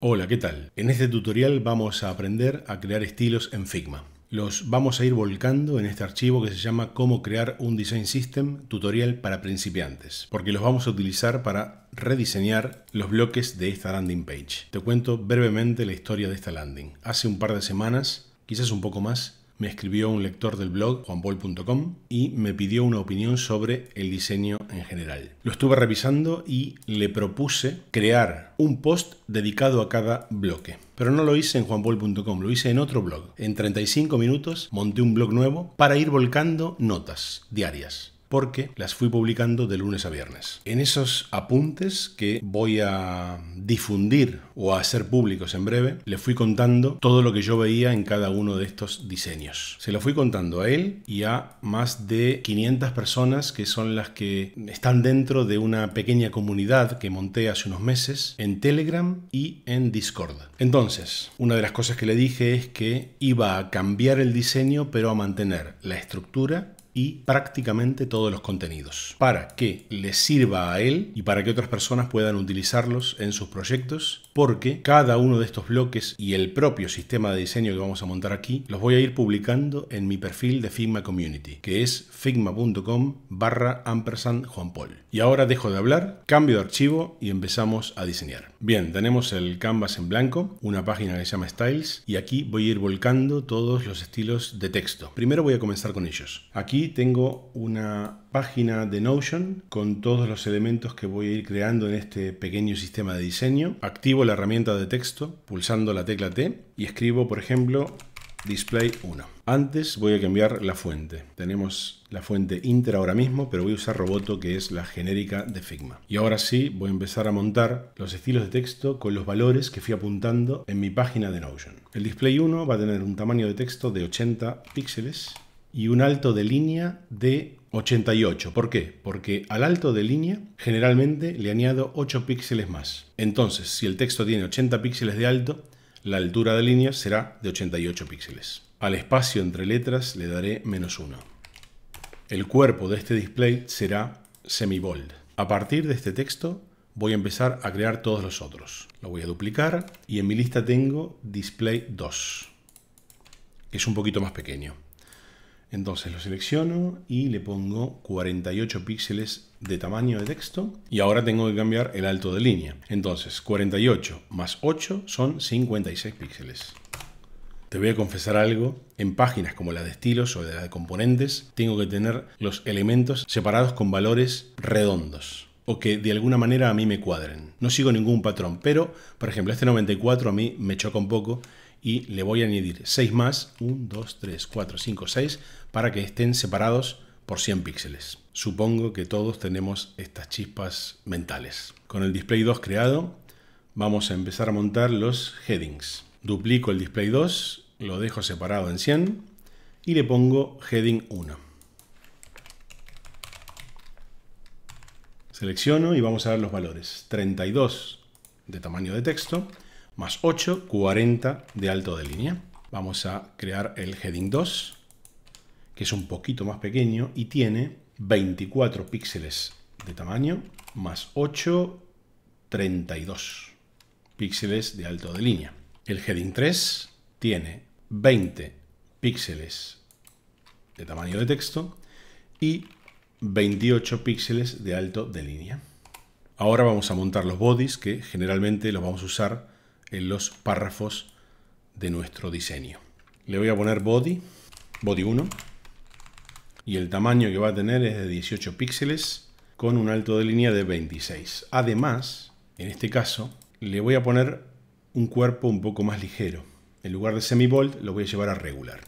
Hola, ¿qué tal? En este tutorial vamos a aprender a crear estilos en Figma. Los vamos a ir volcando en este archivo que se llama Cómo crear un Design System Tutorial para principiantes, porque los vamos a utilizar para rediseñar los bloques de esta landing page. Te cuento brevemente la historia de esta landing. Hace un par de semanas, quizás un poco más, me escribió un lector del blog juanpol.com y me pidió una opinión sobre el diseño en general. Lo estuve revisando y le propuse crear un post dedicado a cada bloque. Pero no lo hice en juanpol.com, lo hice en otro blog. En 35 minutos monté un blog nuevo para ir volcando notas diarias porque las fui publicando de lunes a viernes. En esos apuntes que voy a difundir o a hacer públicos en breve, le fui contando todo lo que yo veía en cada uno de estos diseños. Se lo fui contando a él y a más de 500 personas que son las que están dentro de una pequeña comunidad que monté hace unos meses en Telegram y en Discord. Entonces, una de las cosas que le dije es que iba a cambiar el diseño pero a mantener la estructura y prácticamente todos los contenidos para que les sirva a él y para que otras personas puedan utilizarlos en sus proyectos porque cada uno de estos bloques y el propio sistema de diseño que vamos a montar aquí los voy a ir publicando en mi perfil de Figma Community, que es figma.com barra ampersand Juan Y ahora dejo de hablar, cambio de archivo y empezamos a diseñar. Bien, tenemos el canvas en blanco, una página que se llama Styles y aquí voy a ir volcando todos los estilos de texto. Primero voy a comenzar con ellos. Aquí tengo una página de Notion con todos los elementos que voy a ir creando en este pequeño sistema de diseño. Activo la herramienta de texto pulsando la tecla T y escribo, por ejemplo, display 1. Antes voy a cambiar la fuente. Tenemos la fuente Inter ahora mismo, pero voy a usar Roboto, que es la genérica de Figma. Y ahora sí, voy a empezar a montar los estilos de texto con los valores que fui apuntando en mi página de Notion. El display 1 va a tener un tamaño de texto de 80 píxeles y un alto de línea de 88. ¿Por qué? Porque al alto de línea generalmente le añado 8 píxeles más. Entonces, si el texto tiene 80 píxeles de alto, la altura de línea será de 88 píxeles. Al espacio entre letras le daré menos 1. El cuerpo de este display será semibold. A partir de este texto voy a empezar a crear todos los otros. Lo voy a duplicar y en mi lista tengo display 2, que es un poquito más pequeño. Entonces lo selecciono y le pongo 48 píxeles de tamaño de texto y ahora tengo que cambiar el alto de línea. Entonces 48 más 8 son 56 píxeles. Te voy a confesar algo, en páginas como la de estilos o de de componentes, tengo que tener los elementos separados con valores redondos o que de alguna manera a mí me cuadren. No sigo ningún patrón, pero, por ejemplo, este 94 a mí me choca un poco y le voy a añadir 6 más, 1, 2, 3, 4, 5, 6, para que estén separados por 100 píxeles. Supongo que todos tenemos estas chispas mentales. Con el display 2 creado, vamos a empezar a montar los headings. Duplico el display 2, lo dejo separado en 100 y le pongo heading 1. Selecciono y vamos a ver los valores. 32 de tamaño de texto más 8, 40 de alto de línea. Vamos a crear el heading 2, que es un poquito más pequeño y tiene 24 píxeles de tamaño, más 8, 32 píxeles de alto de línea. El heading 3 tiene 20 píxeles de tamaño de texto y 28 píxeles de alto de línea. Ahora vamos a montar los bodies que generalmente los vamos a usar en los párrafos de nuestro diseño. Le voy a poner body, body 1, y el tamaño que va a tener es de 18 píxeles con un alto de línea de 26. Además, en este caso, le voy a poner un cuerpo un poco más ligero. En lugar de semi lo voy a llevar a regular.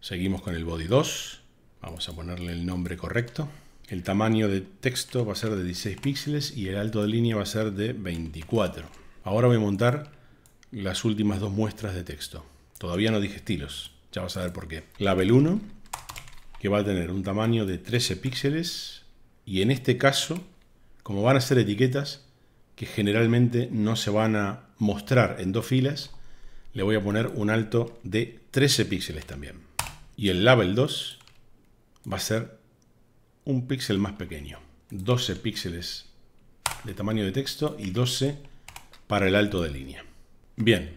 Seguimos con el body 2. Vamos a ponerle el nombre correcto. El tamaño de texto va a ser de 16 píxeles y el alto de línea va a ser de 24. Ahora voy a montar las últimas dos muestras de texto. Todavía no dije estilos, ya vas a ver por qué. Label 1, que va a tener un tamaño de 13 píxeles y en este caso, como van a ser etiquetas que generalmente no se van a mostrar en dos filas, le voy a poner un alto de 13 píxeles también. Y el label 2 va a ser un píxel más pequeño. 12 píxeles de tamaño de texto y 12 para el alto de línea. Bien,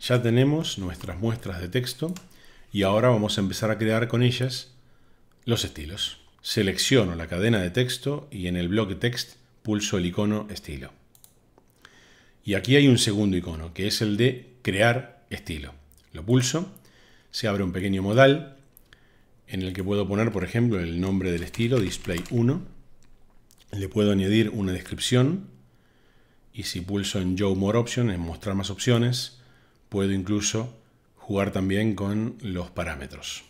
ya tenemos nuestras muestras de texto y ahora vamos a empezar a crear con ellas los estilos. Selecciono la cadena de texto y en el bloque text pulso el icono estilo. Y aquí hay un segundo icono, que es el de crear estilo. Lo pulso, se abre un pequeño modal en el que puedo poner, por ejemplo, el nombre del estilo, display 1. Le puedo añadir una descripción y si pulso en Show More options, en mostrar más opciones, puedo incluso jugar también con los parámetros.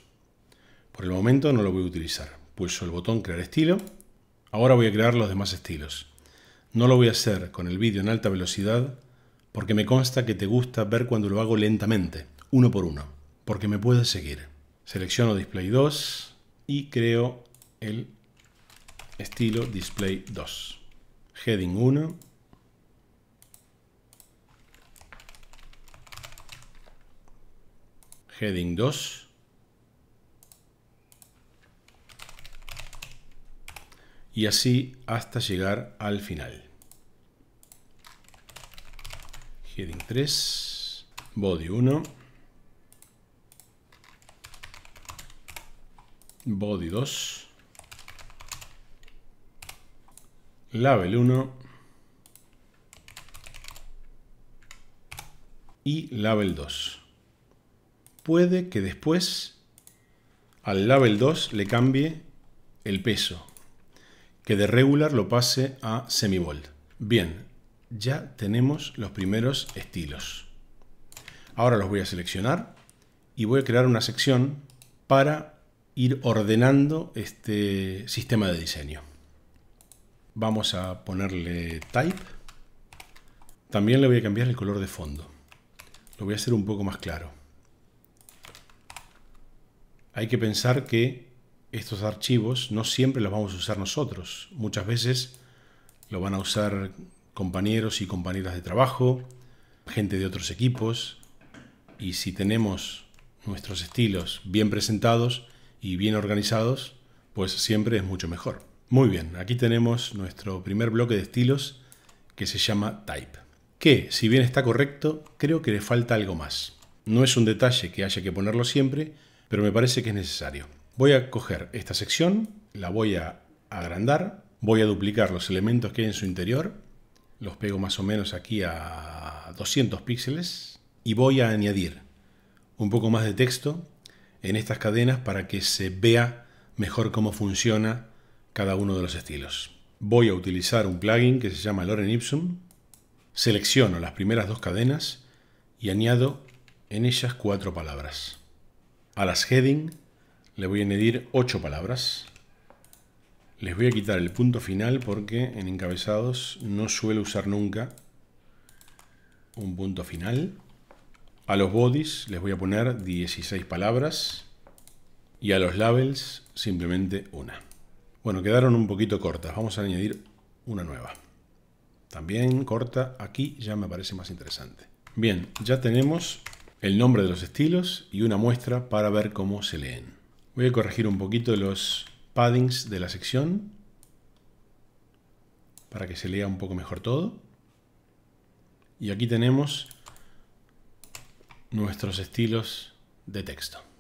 Por el momento no lo voy a utilizar. Pulso el botón crear estilo. Ahora voy a crear los demás estilos. No lo voy a hacer con el vídeo en alta velocidad porque me consta que te gusta ver cuando lo hago lentamente, uno por uno, porque me puedes seguir. Selecciono Display 2 y creo el estilo Display 2. Heading 1, heading 2 y así hasta llegar al final. Heading 3, body 1, body 2, label 1 y label 2 puede que después al label 2 le cambie el peso, que de regular lo pase a semivolt. Bien, ya tenemos los primeros estilos. Ahora los voy a seleccionar y voy a crear una sección para ir ordenando este sistema de diseño. Vamos a ponerle type. También le voy a cambiar el color de fondo. Lo voy a hacer un poco más claro hay que pensar que estos archivos no siempre los vamos a usar nosotros. Muchas veces lo van a usar compañeros y compañeras de trabajo, gente de otros equipos, y si tenemos nuestros estilos bien presentados y bien organizados, pues siempre es mucho mejor. Muy bien, aquí tenemos nuestro primer bloque de estilos que se llama type, que si bien está correcto, creo que le falta algo más. No es un detalle que haya que ponerlo siempre, pero me parece que es necesario. Voy a coger esta sección, la voy a agrandar, voy a duplicar los elementos que hay en su interior, los pego más o menos aquí a 200 píxeles y voy a añadir un poco más de texto en estas cadenas para que se vea mejor cómo funciona cada uno de los estilos. Voy a utilizar un plugin que se llama Loren Ipsum, selecciono las primeras dos cadenas y añado en ellas cuatro palabras a las heading le voy a añadir 8 palabras. Les voy a quitar el punto final porque en encabezados no suelo usar nunca un punto final. A los bodies les voy a poner 16 palabras y a los labels simplemente una. Bueno, quedaron un poquito cortas. Vamos a añadir una nueva. También corta. Aquí ya me parece más interesante. Bien, ya tenemos el nombre de los estilos y una muestra para ver cómo se leen. Voy a corregir un poquito los paddings de la sección para que se lea un poco mejor todo. Y aquí tenemos nuestros estilos de texto.